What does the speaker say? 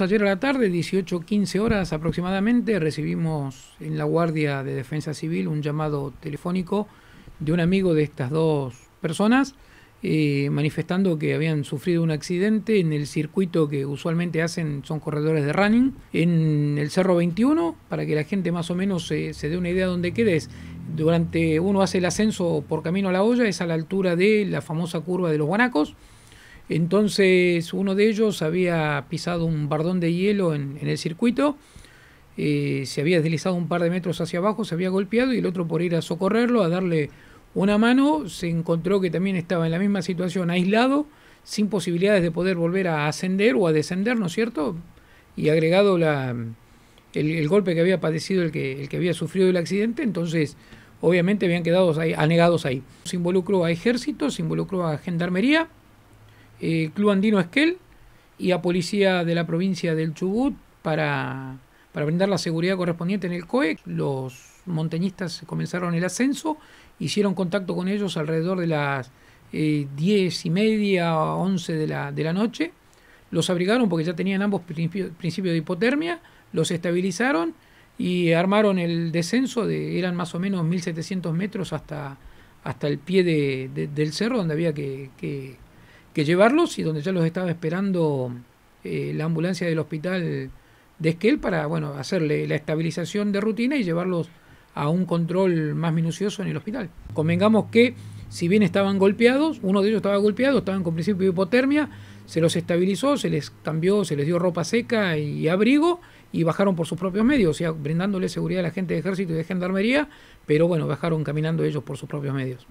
Ayer a la tarde, 18-15 horas aproximadamente, recibimos en la Guardia de Defensa Civil un llamado telefónico de un amigo de estas dos personas eh, manifestando que habían sufrido un accidente en el circuito que usualmente hacen, son corredores de running, en el Cerro 21, para que la gente más o menos se, dé una idea de dónde quedes. Durante uno hace el ascenso por camino a la olla, es a la altura de la famosa curva de los guanacos. Entonces uno de ellos había pisado un bardón de hielo en, el circuito, eh, se había deslizado un par de metros hacia abajo, se había golpeado y el otro por ir a socorrerlo, a darle una mano, se encontró que también estaba en la misma situación, aislado, sin posibilidades de poder volver a ascender o a descender, ¿no es cierto? Y agregado el, golpe que había padecido el que, el que había sufrido el accidente, entonces obviamente habían quedado ahí, anegados ahí. Se involucró a ejército, se involucró a gendarmería eh, Club Andino Esquel y a Policía de la provincia del Chubut para, brindar la seguridad correspondiente en el COE. Los montañistas comenzaron el ascenso, hicieron contacto con ellos alrededor de las 10 eh, y media, once de la, de la noche. Los abrigaron porque ya tenían ambos principios de hipotermia, los estabilizaron y armaron el descenso, de, eran más o menos 1700 metros hasta, hasta el pie del cerro donde había que, que que llevarlos y donde ya los estaba esperando eh, la ambulancia del hospital de Esquel para bueno, hacerle la estabilización de rutina y llevarlos a un control más minucioso en el hospital. Convengamos que si bien estaban golpeados, uno de ellos estaba golpeado, estaban con principio de hipotermia, se los estabilizó, se les cambió, se les dio ropa seca y abrigo y bajaron por sus propios medios, o brindándole seguridad a la gente de ejército y de gendarmería, pero bueno, bajaron caminando ellos por sus propios medios.